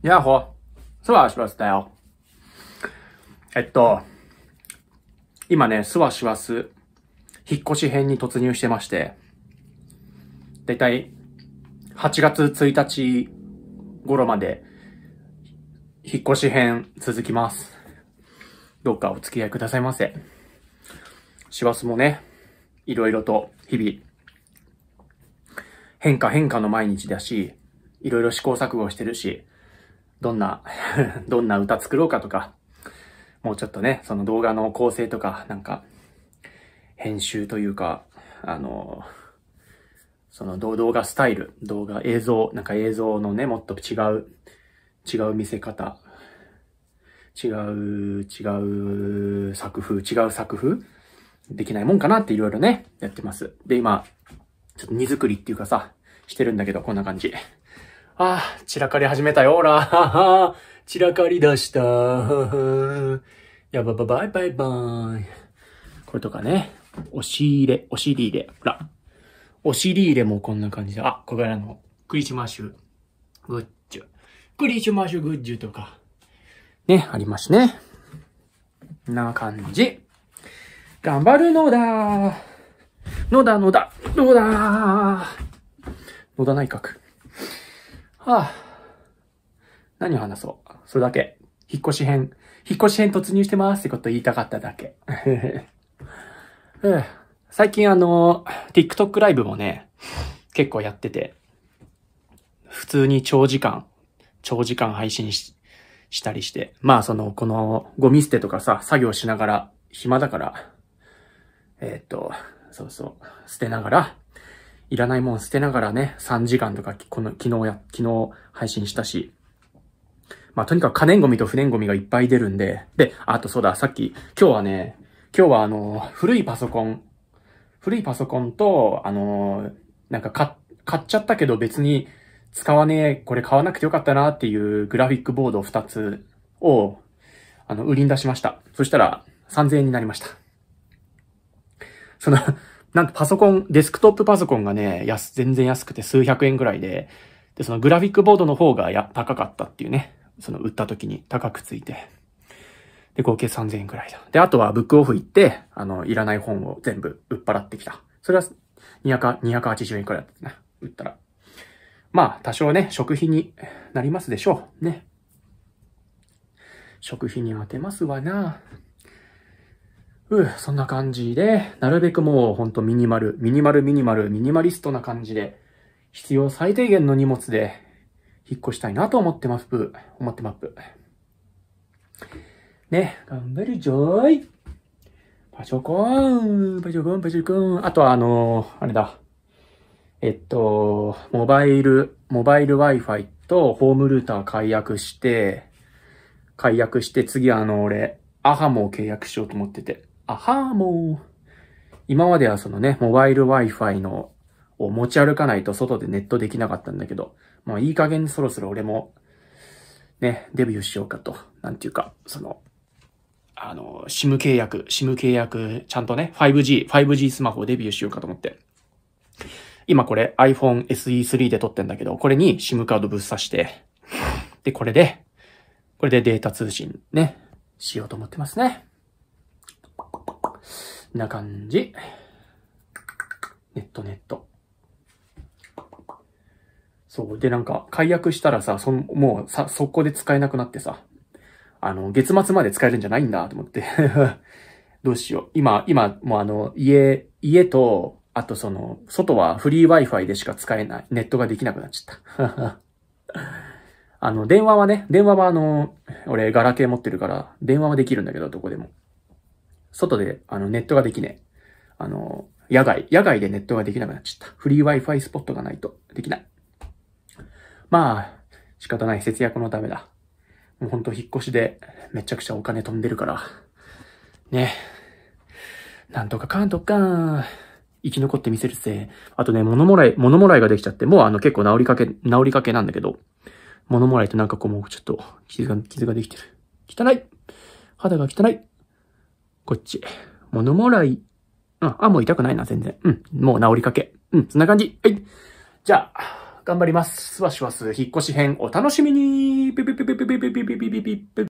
やっほ、すわしわすだよ。えっと、今ね、すわしわす、引っ越し編に突入してまして、だいたい8月1日頃まで、引っ越し編続きます。どうかお付き合いくださいませ。わすもね、いろいろと日々、変化変化の毎日だし、いろいろ試行錯誤してるし、どんな どんな歌作ろうかとか、もうちょっとね、その動画の構成とか、なんか、編集というか、あの、その動画スタイル、動画映像、なんか映像のね、もっと違う、違う見せ方、違う、違う作風、違う作風できないもんかなっていろいろね、やってます。で、今、ちょっと荷造りっていうかさ、してるんだけど、こんな感じ。あ散らかり始めたよ、ほらはは、散らかり出した。やばばばいばいばい。これとかね、押し入れ、押し入れ、ほら。おし入れもこんな感じで、あ、これらの、クリスマッシュ、グッジュ。クリスマッシュグッジュとか、ね、ありますね。な感じ。頑張るのだのだのだのだ野田内閣。はあ、何を話そう。それだけ。引っ越し編。引っ越し編突入してますってこと言いたかっただけ。最近あの、TikTok ライブもね、結構やってて、普通に長時間、長時間配信ししたりして、まあその、このゴミ捨てとかさ、作業しながら、暇だから、えー、っと、そうそう、捨てながら、いらないもん捨てながらね、3時間とか、この、昨日や、昨日配信したし、まあ、とにかく可燃ゴミと不燃ゴミがいっぱい出るんで、で、あとそうだ、さっき、今日はね、今日はあの、古いパソコン、古いパソコンと、あの、なんか買買っちゃったけど別に使わねえ、これ買わなくてよかったなっていうグラフィックボード2つを、あの、売りに出しました。そしたら、3000円になりました。そのなんとパソコン、デスクトップパソコンがね、安、全然安くて数百円ぐらいで、で、そのグラフィックボードの方がや、高かったっていうね。その売った時に高くついて。で、合計3000円くらいだ。で、あとはブックオフ行って、あの、いらない本を全部売っ払ってきた。それは200、280円くらいだったな。売ったら。まあ、多少ね、食費になりますでしょう。ね。食費に当てますわな。うそんな感じで、なるべくもうほんとミニマル、ミニマルミニマル、ミニマリストな感じで、必要最低限の荷物で、引っ越したいなと思ってますぷ、思ってますね、頑張るじょい。パチョコーン、パチョコン、パョコン。あとはあのー、あれだ。えっと、モバイル、モバイル Wi-Fi とホームルーター解約して、解約して、次あの、俺、アハモを契約しようと思ってて。あはーもう。今まではそのね、モバイル Wi-Fi のを持ち歩かないと外でネットできなかったんだけど、まあいい加減そろそろ俺も、ね、デビューしようかと。なんていうか、その、あの、SIM 契約、SIM 契約、ちゃんとね、5G、5G スマホをデビューしようかと思って。今これ iPhone SE3 で撮ってんだけど、これに SIM カードぶっ刺して、で、これで、これでデータ通信ね、しようと思ってますね。な感じ。ネットネット。そう。で、なんか、解約したらさ、その、もう、さ、速攻で使えなくなってさ、あの、月末まで使えるんじゃないんだと思って どうしよう。今、今、もうあの、家、家と、あとその、外はフリー Wi-Fi でしか使えない、ネットができなくなっちゃった あの、電話はね、電話はあの、俺、ガラケー持ってるから、電話はできるんだけど、どこでも。外で、あの、ネットができねえ。あの、野外、野外でネットができなくなっちゃった。フリー Wi-Fi スポットがないとできない。まあ、仕方ない。節約のためだ。もうほんと引っ越しでめちゃくちゃお金飛んでるから。ね。なんとかかんとか生き残ってみせるぜ。あとね、物もらい、物もらいができちゃって、もうあの結構治りかけ、治りかけなんだけど、物もらいってなんかこうもうちょっと傷が、傷ができてる。汚い肌が汚いこっち。物もらい。あ、あ、もう痛くないな、全然。うん。もう治りかけ。うん、そんな感じ。はい。じゃあ、頑張ります。すわしわす、引っ越し編、お楽しみにピピピピピピピピピピピピ